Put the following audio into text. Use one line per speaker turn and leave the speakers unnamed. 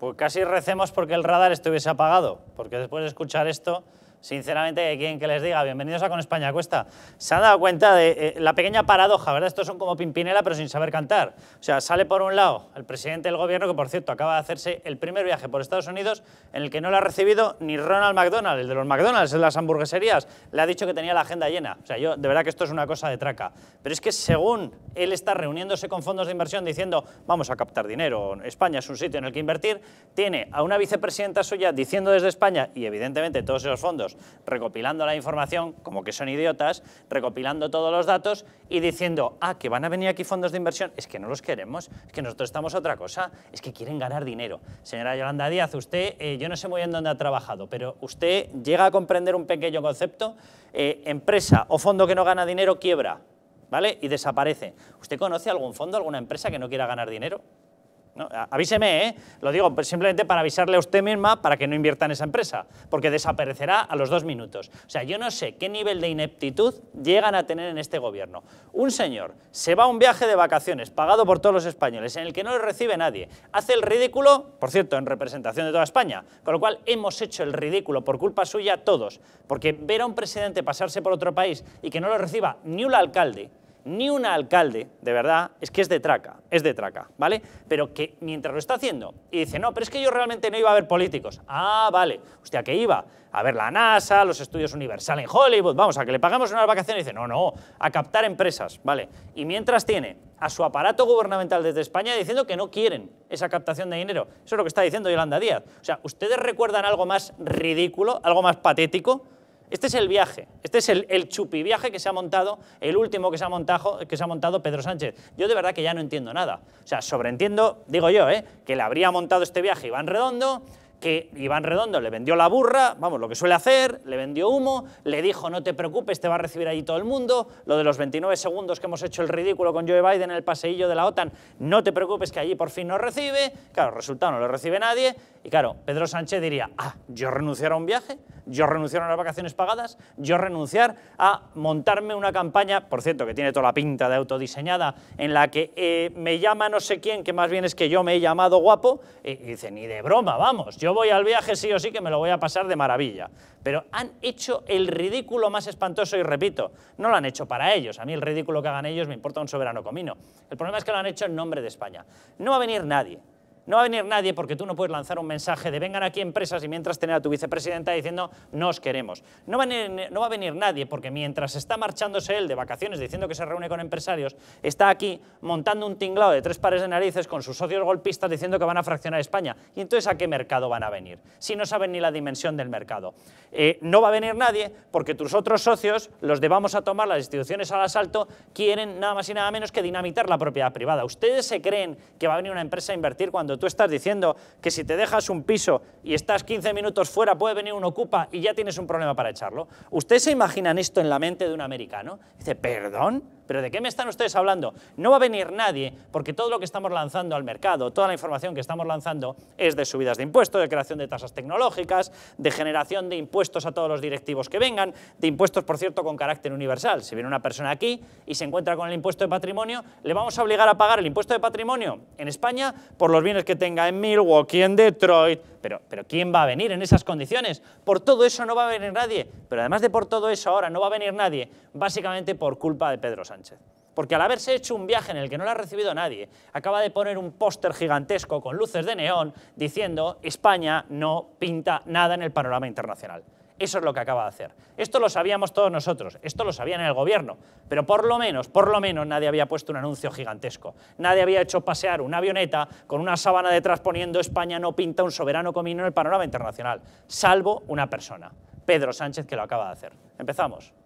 Pues casi recemos porque el radar estuviese apagado, porque después de escuchar esto Sinceramente, ¿quién que les diga? Bienvenidos a Con España Cuesta. Se han dado cuenta de eh, la pequeña paradoja, ¿verdad? Estos son como Pimpinela, pero sin saber cantar. O sea, sale por un lado el presidente del gobierno, que por cierto acaba de hacerse el primer viaje por Estados Unidos, en el que no lo ha recibido ni Ronald McDonald, el de los McDonald's, en las hamburgueserías. Le ha dicho que tenía la agenda llena. O sea, yo, de verdad que esto es una cosa de traca. Pero es que según él está reuniéndose con fondos de inversión diciendo, vamos a captar dinero, España es un sitio en el que invertir, tiene a una vicepresidenta suya diciendo desde España, y evidentemente todos esos fondos, recopilando la información, como que son idiotas, recopilando todos los datos y diciendo, ah, que van a venir aquí fondos de inversión, es que no los queremos, es que nosotros estamos otra cosa, es que quieren ganar dinero. Señora Yolanda Díaz, usted, eh, yo no sé muy bien dónde ha trabajado, pero usted llega a comprender un pequeño concepto, eh, empresa o fondo que no gana dinero quiebra, ¿vale? Y desaparece. ¿Usted conoce algún fondo, alguna empresa que no quiera ganar dinero? Avíseme, ¿eh? lo digo pues simplemente para avisarle a usted misma para que no invierta en esa empresa, porque desaparecerá a los dos minutos. O sea, yo no sé qué nivel de ineptitud llegan a tener en este gobierno. Un señor se va a un viaje de vacaciones pagado por todos los españoles, en el que no lo recibe nadie, hace el ridículo, por cierto, en representación de toda España, con lo cual hemos hecho el ridículo por culpa suya todos, porque ver a un presidente pasarse por otro país y que no lo reciba ni un alcalde, ni un alcalde, de verdad, es que es de traca, es de traca, ¿vale? Pero que mientras lo está haciendo y dice, no, pero es que yo realmente no iba a ver políticos. Ah, vale, usted a qué iba? A ver la NASA, los estudios Universal en Hollywood, vamos, a que le pagamos unas vacaciones y dice, no, no, a captar empresas, ¿vale? Y mientras tiene a su aparato gubernamental desde España diciendo que no quieren esa captación de dinero. Eso es lo que está diciendo Yolanda Díaz. O sea, ¿ustedes recuerdan algo más ridículo, algo más patético? Este es el viaje, este es el, chupiviaje chupi viaje que se ha montado, el último que se, ha montado, que se ha montado Pedro Sánchez. Yo de verdad que ya no entiendo nada. O sea, sobreentiendo, digo yo, ¿eh? que le habría montado este viaje Iván Redondo, que Iván Redondo le vendió la burra, vamos, lo que suele hacer, le vendió humo, le dijo no te preocupes, te va a recibir allí todo el mundo, lo de los 29 segundos que hemos hecho el ridículo con Joe Biden en el paseillo de la OTAN, no te preocupes que allí por fin nos recibe, claro, resultado no lo recibe nadie, y claro, Pedro Sánchez diría, ah, yo renunciar a un viaje, yo renunciar a unas vacaciones pagadas, yo renunciar a montarme una campaña, por cierto, que tiene toda la pinta de autodiseñada, en la que eh, me llama no sé quién, que más bien es que yo me he llamado guapo, eh, y dice, ni de broma, vamos, yo yo voy al viaje sí o sí que me lo voy a pasar de maravilla. Pero han hecho el ridículo más espantoso y repito, no lo han hecho para ellos. A mí el ridículo que hagan ellos me importa un soberano comino. El problema es que lo han hecho en nombre de España. No va a venir nadie, no va a venir nadie porque tú no puedes lanzar un mensaje de vengan aquí empresas y mientras tener a tu vicepresidenta diciendo no os queremos. No va, a venir, no va a venir nadie porque mientras está marchándose él de vacaciones diciendo que se reúne con empresarios, está aquí montando un tinglado de tres pares de narices con sus socios golpistas diciendo que van a fraccionar España. ¿Y entonces a qué mercado van a venir? Si no saben ni la dimensión del mercado. Eh, no va a venir nadie porque tus otros socios, los de vamos a tomar las instituciones al asalto, quieren nada más y nada menos que dinamitar la propiedad privada. Ustedes se creen que va a venir una empresa a invertir cuando tú estás diciendo que si te dejas un piso y estás 15 minutos fuera puede venir un ocupa y ya tienes un problema para echarlo. ¿Ustedes se imaginan esto en la mente de un americano? Dice, perdón, ¿Pero de qué me están ustedes hablando? No va a venir nadie porque todo lo que estamos lanzando al mercado, toda la información que estamos lanzando es de subidas de impuestos, de creación de tasas tecnológicas, de generación de impuestos a todos los directivos que vengan, de impuestos, por cierto, con carácter universal. Si viene una persona aquí y se encuentra con el impuesto de patrimonio, le vamos a obligar a pagar el impuesto de patrimonio en España por los bienes que tenga en Milwaukee, en Detroit, pero, ¿quién va a venir en esas condiciones? Por todo eso no va a venir nadie, pero además de por todo eso ahora no va a venir nadie, básicamente por culpa de Pedro Sánchez. Porque al haberse hecho un viaje en el que no le ha recibido nadie, acaba de poner un póster gigantesco con luces de neón diciendo España no pinta nada en el panorama internacional. Eso es lo que acaba de hacer. Esto lo sabíamos todos nosotros, esto lo sabían en el gobierno, pero por lo menos, por lo menos nadie había puesto un anuncio gigantesco. Nadie había hecho pasear una avioneta con una sábana detrás poniendo España no pinta un soberano comino en el panorama internacional, salvo una persona, Pedro Sánchez, que lo acaba de hacer. Empezamos.